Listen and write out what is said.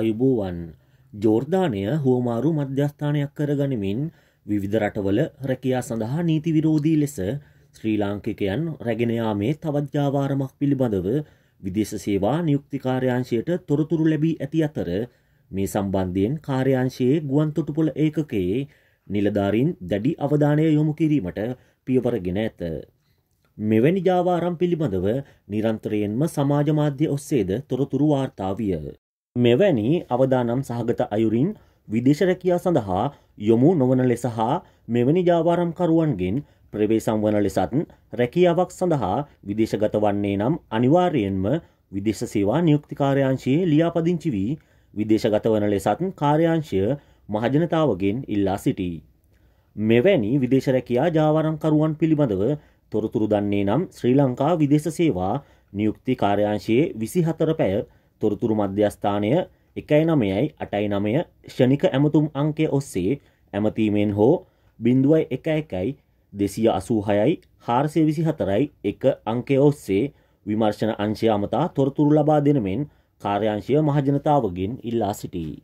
අයුබෝවන් ජෝර්ධානය හුවමාරු මධ්‍යස්ථානයක් කරගනිමින් විවිධ රටවල රැකයා සඳහා නීති විරෝධී ලෙස ශ්‍රී ලාංකිකයන් රැගෙනයාමේ තවජ්ජාවාරමක් පිළිබඳව විදේශ සේවා නියුක්තිකාර්යංශයට තොරතුරු ලැබී ඇති අතර මේ සම්බන්ධයෙන් කාර්යංශයේ ගුවන්තොටුපොළ ඒකකයේ නිලධාරින් දැඩි අවධානය යොමු කිරීමට පියවරගෙන ඇත. මෙවැනි ජාවාරම් පිළිබඳව නිරන්තරයෙන්ම සමාජමාධ්‍ය ඔස්සේද තොරතුරු වාර්තාවිය. මෙවැනි අවදානම් සහගත අයුරින් විදේශ රැකියා සඳහා යොමු නොවන ලෙස හා මෙවැනි ජාවාරම්කරුවන්ගෙන් ප්‍රවේසම් වන ලෙසත් රැකියාවක් සඳහා විදේශගත වන්නේ නම් අනිවාර්යෙන්ම විදේශ සේවා නියුක්තිකාරයංශයේ ලියාපදිංචි වී විදේශගත වන ලෙසත් කාර්යාංශය මහජනතාවගෙන් ඉල්ලා සිටී. මෙවැනි විදේශ රැකියා ජාවාරම්කරුවන් පිළිබඳව තොරතුරු දන්නේ නම් ශ්‍රී ලංකා විදේශ සේවා නියුක්ති කාර්යාංශයේ විසිහතර පැය තොරතුරු මධ්‍යස්ථානය එකයි නමයයි අටයි නමය ෂණික ඇමතුම් අංකය ඔස්සේ ඇමතීමෙන් හෝ බිඳුවයි එක එකයි දෙසිය අසූහයයි හාර්සය විසි හතරයි එක අංකය ඔස්සේ විමර්ශණ අංශය අමතා තොරතුරු ලබා දෙනමෙන් කාර්යංශය මහජනතාවගෙන් ඉල්ලා සිටී.